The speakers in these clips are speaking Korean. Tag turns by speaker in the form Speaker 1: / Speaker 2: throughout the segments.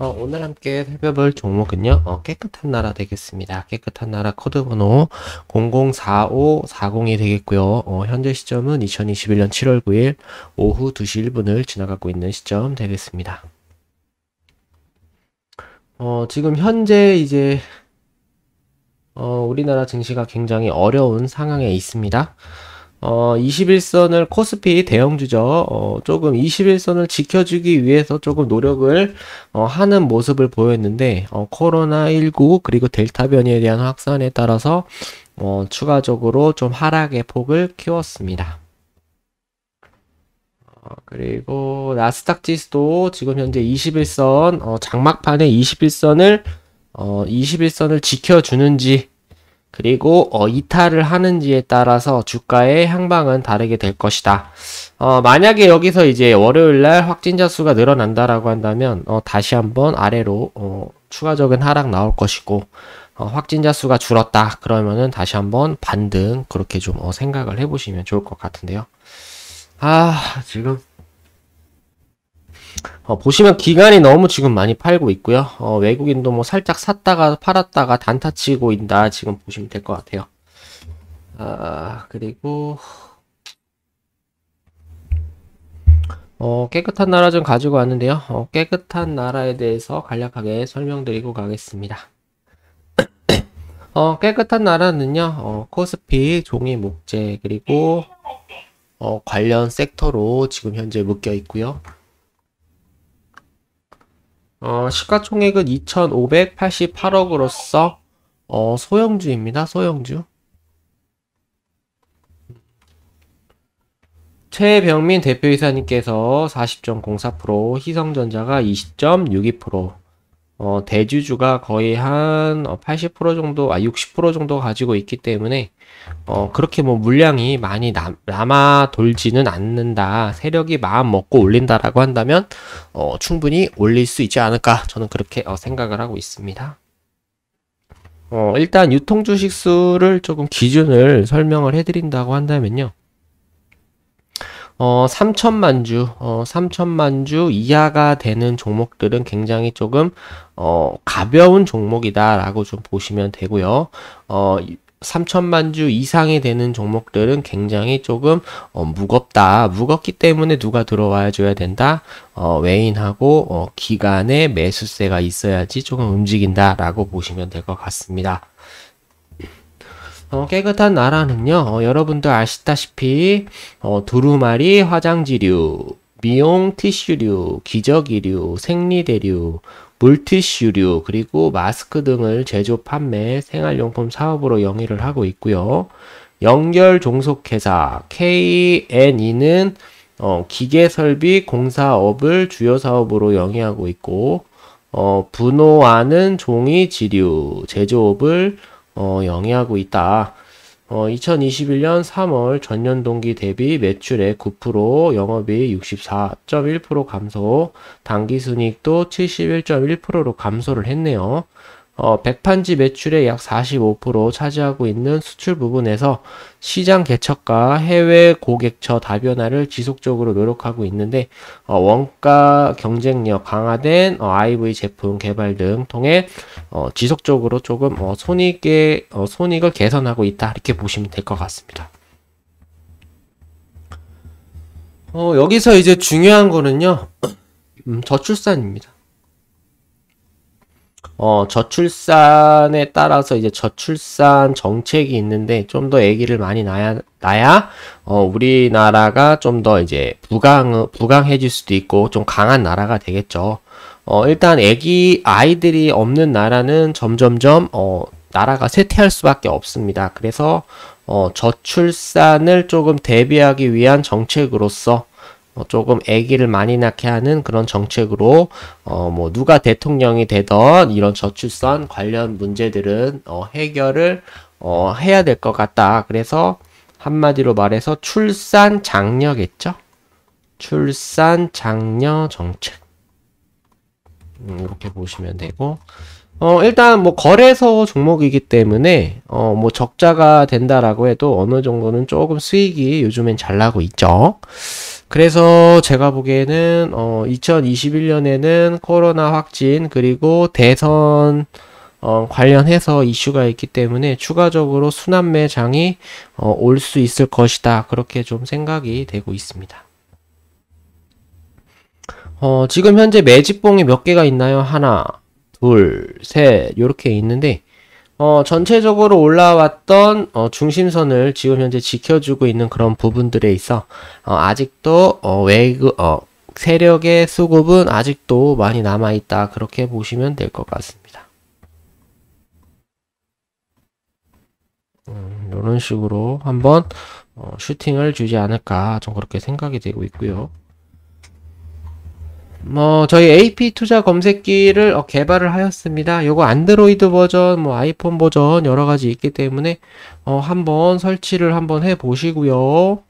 Speaker 1: 어, 오늘 함께 살펴볼 종목은요 어, 깨끗한 나라 되겠습니다 깨끗한 나라 코드 번호 004540이 되겠고요 어, 현재 시점은 2021년 7월 9일 오후 2시 1분을 지나가고 있는 시점 되겠습니다 어, 지금 현재 이제 어, 우리나라 증시가 굉장히 어려운 상황에 있습니다 어, 21선을 코스피 대형주죠. 어, 조금 21선을 지켜주기 위해서 조금 노력을 어, 하는 모습을 보였는데 어, 코로나19 그리고 델타 변이에 대한 확산에 따라서 어, 추가적으로 좀 하락의 폭을 키웠습니다. 어, 그리고 나스닥 지수도 지금 현재 21선 어, 장막판에 21선을 어, 21선을 지켜주는지 그리고 어, 이탈을 하는지에 따라서 주가의 향방은 다르게 될 것이다. 어, 만약에 여기서 이제 월요일 날 확진자 수가 늘어난다라고 한다면 어, 다시 한번 아래로 어, 추가적인 하락 나올 것이고 어, 확진자 수가 줄었다 그러면은 다시 한번 반등 그렇게 좀 어, 생각을 해보시면 좋을 것 같은데요. 아 지금 어, 보시면 기간이 너무 지금 많이 팔고 있고요. 어, 외국인도 뭐 살짝 샀다가 팔았다가 단타 치고 있다 지금 보시면 될 것 같아요. 아 그리고 어, 깨끗한 나라 좀 가지고 왔는데요. 어, 깨끗한 나라에 대해서 간략하게 설명드리고 가겠습니다. 어, 깨끗한 나라는요, 어, 코스피, 종이, 목재, 그리고 어, 관련 섹터로 지금 현재 묶여 있고요. 어, 시가총액은 2,588억으로서 어, 소형주입니다. 소형주. 최병민 대표이사님께서 40.04%, 희성전자가 20.62%, 어, 대주주가 거의 한 80% 어, 정도, 아, 60% 정도 가지고 있기 때문에, 어, 그렇게 뭐 물량이 많이 남, 남아 돌지는 않는다. 세력이 마음 먹고 올린다라고 한다면, 어, 충분히 올릴 수 있지 않을까. 저는 그렇게 어, 생각을 하고 있습니다. 어, 일단 유통 주식 수를 조금 기준을 설명을 해드린다고 한다면요. 어, 3천만 주, 어, 3천만 주 이하가 되는 종목들은 굉장히 조금 어, 가벼운 종목이다라고 좀 보시면 되고요. 어, 3천만 주 이상이 되는 종목들은 굉장히 조금 어, 무겁다. 무겁기 때문에 누가 들어와 줘야 된다. 어, 외인하고 어, 기간에 매수세가 있어야지 조금 움직인다라고 보시면 될 것 같습니다. 어, 깨끗한 나라는요, 어, 여러분들 아시다시피, 어, 두루마리 화장지류, 미용 티슈류, 기저귀류, 생리대류, 물티슈류, 그리고 마스크 등을 제조 판매 생활용품 사업으로 영위를 하고 있고요. 연결 종속회사 KNE는 어, 기계 설비 공사업을 주요 사업으로 영위하고 있고, 어, 분호아는 종이 지류 제조업을 어, 영위하고 있다. 어, 2021년 3월 전년 동기 대비 매출의 9%, 영업이익 64.1% 감소, 당기순이익도 71.1%로 감소를 했네요. 어, 백판지 매출의 약 45% 차지하고 있는 수출 부분에서 시장 개척과 해외 고객처 다변화를 지속적으로 노력하고 있는데 어, 원가 경쟁력 강화된 어, IV 제품 개발 등 통해 어, 지속적으로 조금 어, 손익의 어, 손익을 개선하고 있다 이렇게 보시면 될 것 같습니다. 어, 여기서 이제 중요한 거는요 음, 저출산입니다. 어, 저출산에 따라서 이제 저출산 정책이 있는데 좀 더 아기를 많이 낳아야, 낳아야 어, 우리나라가 좀 더 이제 부강, 부강해질 수도 있고 좀 강한 나라가 되겠죠. 어, 일단 아기, 아이들이 없는 나라는 점점점, 어, 나라가 쇠퇴할 수밖에 없습니다. 그래서, 어, 저출산을 조금 대비하기 위한 정책으로서 뭐 조금 아기를 많이 낳게 하는 그런 정책으로 어뭐 누가 대통령이 되던 이런 저출산 관련 문제들은 어 해결을 어 해야 될 것 같다. 그래서 한마디로 말해서 출산 장려겠죠? 출산 장려 정책. 음, 이렇게 보시면 되고 어, 일단 뭐 거래소 종목이기 때문에 어, 뭐 적자가 된다라고 해도 어느 정도는 조금 수익이 요즘엔 잘 나고 있죠. 그래서 제가 보기에는 어, 2021년에는 코로나 확진 그리고 대선 어, 관련해서 이슈가 있기 때문에 추가적으로 순환 매장이 어, 올 수 있을 것이다 그렇게 좀 생각이 되고 있습니다. 어, 지금 현재 매집봉이 몇 개가 있나요? 하나, 둘, 셋, 이렇게 있는데, 어, 전체적으로 올라왔던 어, 중심선을 지금 현재 지켜주고 있는 그런 부분들에 있어 어, 아직도 어, 외국 어, 세력의 수급은 아직도 많이 남아 있다 그렇게 보시면 될 것 같습니다. 음, 이런 식으로 한번 어, 슈팅을 주지 않을까 좀 그렇게 생각이 되고 있고요. 뭐 저희 AP 투자 검색기를 어, 개발을 하였습니다. 요거 안드로이드 버전, 뭐 아이폰 버전 여러 가지 있기 때문에 어, 한번 설치를 한번 해 보시고요.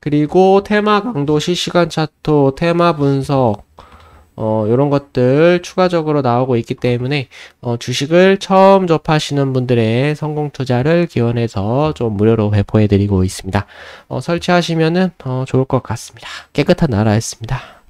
Speaker 1: 그리고 테마 강도 실시간 차트, 테마 분석 어, 요런 것들 추가적으로 나오고 있기 때문에 어, 주식을 처음 접하시는 분들의 성공 투자를 기원해서 좀 무료로 배포해 드리고 있습니다. 어, 설치하시면은 어, 좋을 것 같습니다. 깨끗한 나라였습니다.